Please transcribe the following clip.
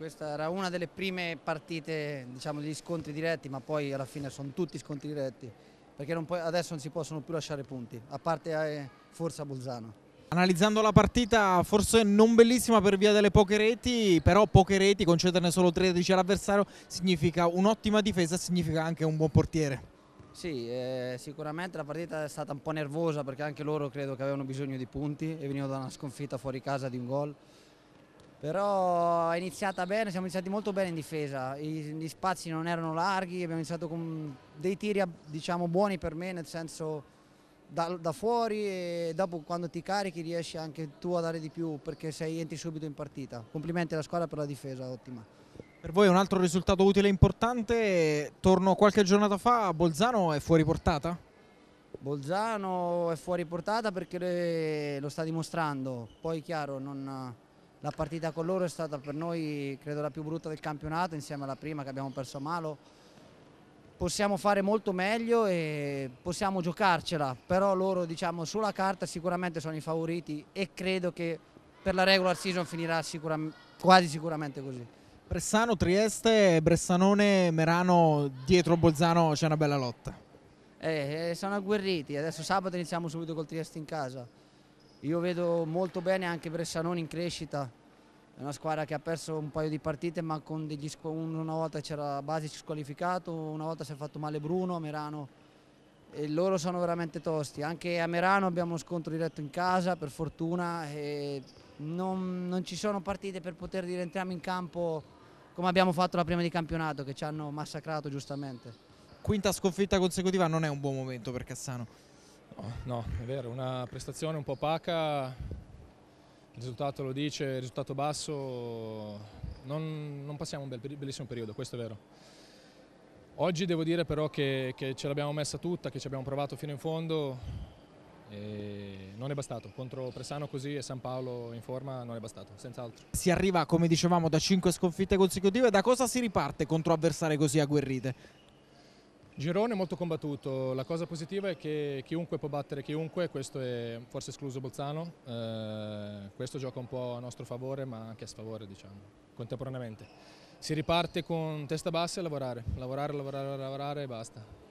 Questa era una delle prime partite, diciamo, degli scontri diretti, ma poi alla fine sono tutti scontri diretti, perché non può, adesso non si possono più lasciare punti, a parte eh, forse Bolzano. Analizzando la partita, forse non bellissima per via delle poche reti, però poche reti, concederne solo 13 all'avversario, significa un'ottima difesa, significa anche un buon portiere. Sì, eh, sicuramente la partita è stata un po' nervosa perché anche loro credo che avevano bisogno di punti e venivano da una sconfitta fuori casa di un gol però è iniziata bene, siamo iniziati molto bene in difesa, gli spazi non erano larghi, abbiamo iniziato con dei tiri diciamo, buoni per me, nel senso da, da, fuori e dopo quando ti carichi riesci anche tu a dare di più perché sei, entri subito in partita. Complimenti alla squadra per la difesa, ottima. Per voi un altro risultato utile e importante, torno qualche giornata fa, Bolzano è fuori portata? Bolzano è fuori portata perché le, lo sta dimostrando, poi chiaro non la partita con loro è stata per noi credo la più brutta del campionato insieme alla prima che abbiamo perso a Malo. Possiamo fare molto meglio e possiamo giocarcela, però loro diciamo sulla carta sicuramente sono i favoriti e credo che per la regular season finirà sicuramente, quasi sicuramente così. Bressano, Trieste, Bressanone, Merano, dietro Bolzano c'è una bella lotta. Eh, eh sono agguerriti, adesso sabato iniziamo subito col Trieste in casa. Io vedo molto bene anche Bressanone in crescita, è una squadra che ha perso un paio di partite ma una volta c'era Basic squalificato, una volta si è fatto male Bruno, a Merano e loro sono veramente tosti. Anche a Merano abbiamo uno scontro diretto in casa per fortuna e non, non ci sono partite per poter dire entriamo in campo come abbiamo fatto la prima di campionato che ci hanno massacrato giustamente. Quinta sconfitta consecutiva non è un buon momento per Cassano. No, no, è vero, una prestazione un po' opaca, il risultato lo dice, il risultato basso, non, non passiamo un bel, bellissimo periodo, questo è vero. Oggi devo dire però che, che ce l'abbiamo messa tutta, che ci abbiamo provato fino in fondo e non è bastato. Contro Presano così e San Paolo in forma non è bastato, senz'altro. Si arriva, come dicevamo, da 5 sconfitte consecutive, da cosa si riparte contro avversari così agguerrite? Girone molto combattuto, la cosa positiva è che chiunque può battere chiunque, questo è forse escluso Bolzano, eh, questo gioca un po' a nostro favore ma anche a sfavore diciamo, contemporaneamente. Si riparte con testa bassa e lavorare, lavorare, lavorare, lavorare e basta.